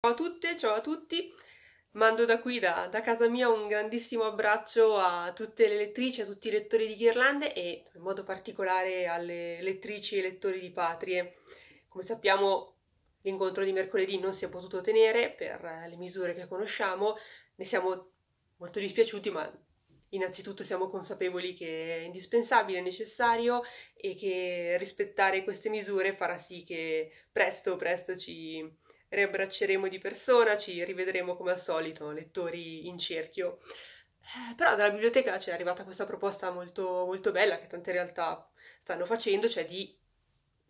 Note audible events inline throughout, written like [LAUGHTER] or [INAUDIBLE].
Ciao a tutte, ciao a tutti. Mando da qui, da, da, casa mia, un grandissimo abbraccio a tutte le lettrici, a tutti i lettori di Ghirlande e in modo particolare alle lettrici e lettori di Patrie. Come sappiamo, l'incontro di mercoledì non si è potuto tenere per eh, le misure che conosciamo, ne siamo molto dispiaciuti, ma innanzitutto siamo consapevoli che è indispensabile, necessario e che rispettare queste misure farà sì che presto, presto ci riabbracceremo di persona, ci rivedremo come al solito, lettori in cerchio. Eh, però dalla biblioteca ci cioè, è arrivata questa proposta molto, molto bella che tante realtà stanno facendo, cioè di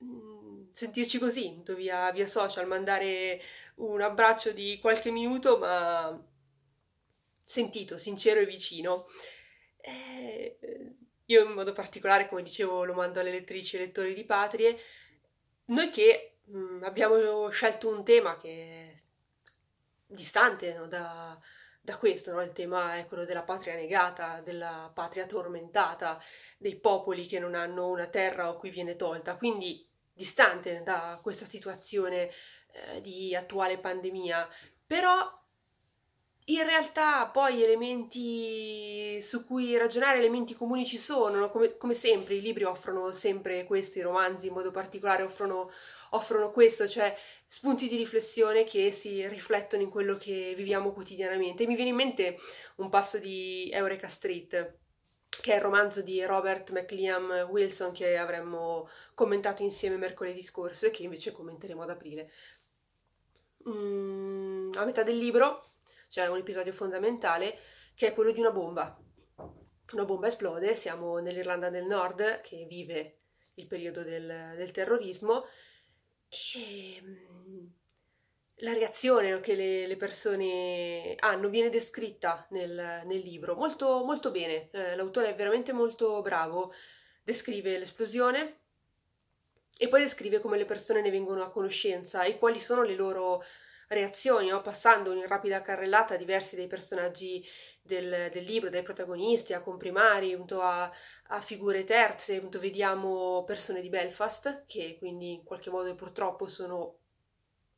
mm, sentirci così via, via social, mandare un abbraccio di qualche minuto ma sentito, sincero e vicino. Eh, io in modo particolare, come dicevo, lo mando alle lettrici e lettori di Patrie. Noi che Mm, abbiamo scelto un tema che è distante no, da, da, questo, no? il tema è quello della patria negata, della patria tormentata, dei popoli che non hanno una terra o cui viene tolta, quindi distante da questa situazione eh, di attuale pandemia, però in realtà poi elementi su cui ragionare, elementi comuni ci sono, come, come sempre i libri offrono sempre questo, i romanzi in modo particolare offrono, offrono questo, cioè spunti di riflessione che si riflettono in quello che viviamo quotidianamente. Mi viene in mente un passo di Eureka Street, che è il romanzo di Robert McLean Wilson che avremmo commentato insieme mercoledì scorso e che invece commenteremo ad aprile. Mm, a metà del libro cioè un episodio fondamentale che è quello di una bomba. Una bomba esplode, siamo nell'Irlanda del Nord che vive il periodo del, del terrorismo e ehm, la reazione che le, le, persone hanno viene descritta nel, nel libro molto, molto bene, eh, l'autore è veramente molto bravo, descrive l'esplosione e poi descrive come le persone ne vengono a conoscenza e quali sono le loro reazioni, no? passando in rapida carrellata diversi dei personaggi del, del libro, dai protagonisti, a comprimari, appunto a, a figure terze, appunto vediamo persone di Belfast che quindi in qualche modo purtroppo sono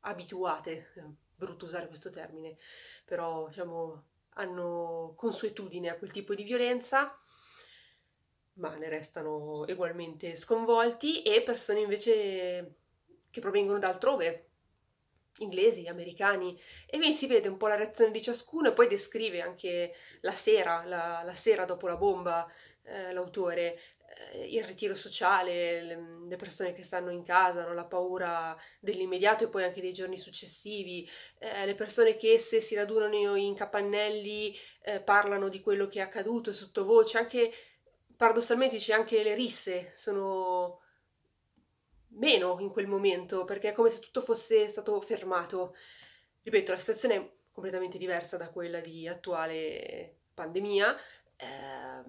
abituate, eh, brutto usare questo termine, però diciamo hanno consuetudine a quel tipo di violenza ma ne restano ugualmente sconvolti e persone invece che provengono da altrove, inglesi, americani, e quindi si vede un po' la reazione di ciascuno e poi descrive anche la sera, la, la sera dopo la bomba, eh, l'autore, eh, il ritiro sociale, le, le, persone che stanno in casa, no? la paura dell'immediato e poi anche dei giorni successivi, eh, le persone che se si radunano in capannelli eh, parlano di quello che è accaduto sottovoce, anche paradossalmente c'è anche le risse sono meno in quel momento, perché è come se tutto fosse stato fermato. Ripeto, la situazione è completamente diversa da quella di attuale pandemia, eh,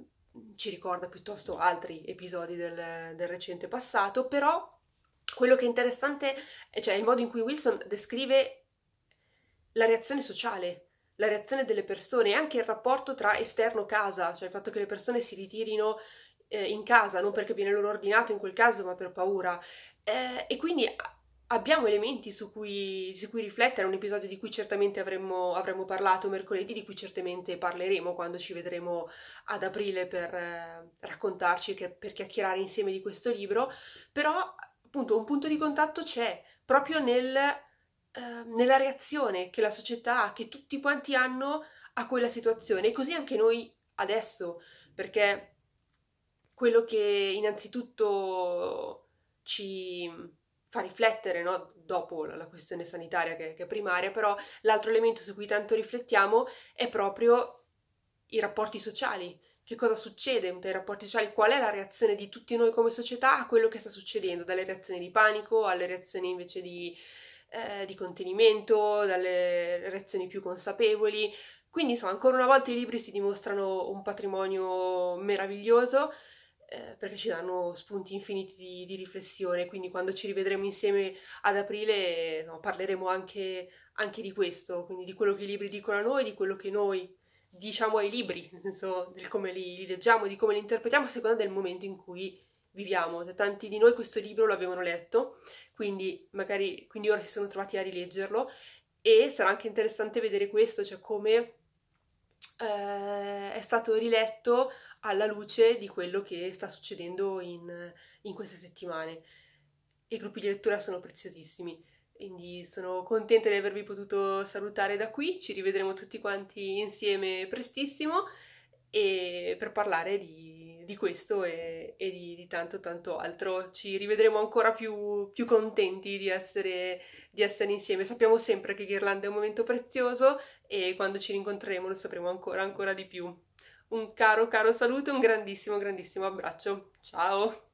ci ricorda piuttosto altri episodi del, del recente passato, però quello che è interessante è cioè, il modo in cui Wilson descrive la reazione sociale, la reazione delle persone e anche il rapporto tra esterno e casa, cioè il fatto che le persone si ritirino eh, in casa, non perché viene loro ordinato in quel caso, ma per paura, eh, e quindi abbiamo elementi su cui, su cui, riflettere, un episodio di cui certamente avremmo, avremmo, parlato mercoledì, di cui certamente parleremo quando ci vedremo ad aprile per eh, raccontarci, che, per chiacchierare insieme di questo libro, però appunto un punto di contatto c'è proprio nel, eh, nella reazione che la società ha, che tutti quanti hanno a quella situazione e così anche noi adesso, perché quello che innanzitutto ci fa riflettere no? dopo la questione sanitaria che, che è primaria, però l'altro elemento su cui tanto riflettiamo è proprio i rapporti sociali, che cosa succede nei rapporti sociali, qual è la reazione di tutti noi come società a quello che sta succedendo, dalle reazioni di panico alle reazioni invece di, eh, di contenimento, dalle reazioni più consapevoli. Quindi, insomma, ancora una volta i libri si dimostrano un patrimonio meraviglioso eh, perché ci danno spunti infiniti di, di, riflessione, quindi quando ci rivedremo insieme ad aprile no, parleremo anche, anche, di questo, quindi di quello che i libri dicono a noi, di quello che noi diciamo ai libri, [LAUGHS] nel senso di come li, li leggiamo, di come li interpretiamo a seconda del momento in cui viviamo. Tanti di noi questo libro lo avevano letto, quindi magari quindi ora si sono trovati a rileggerlo e sarà anche interessante vedere questo, cioè come eh, è stato riletto alla luce di quello che sta succedendo in, in queste settimane. I gruppi di lettura sono preziosissimi. Quindi sono contenta di avervi potuto salutare da qui, ci rivedremo tutti quanti insieme prestissimo per parlare di, di questo e, e di, di, tanto tanto altro. Ci rivedremo ancora più, più contenti di essere, di essere, insieme. Sappiamo sempre che Ghirlanda è un momento prezioso e quando ci rincontreremo lo sapremo ancora, ancora di più. Un caro, caro saluto e un grandissimo, grandissimo abbraccio. Ciao!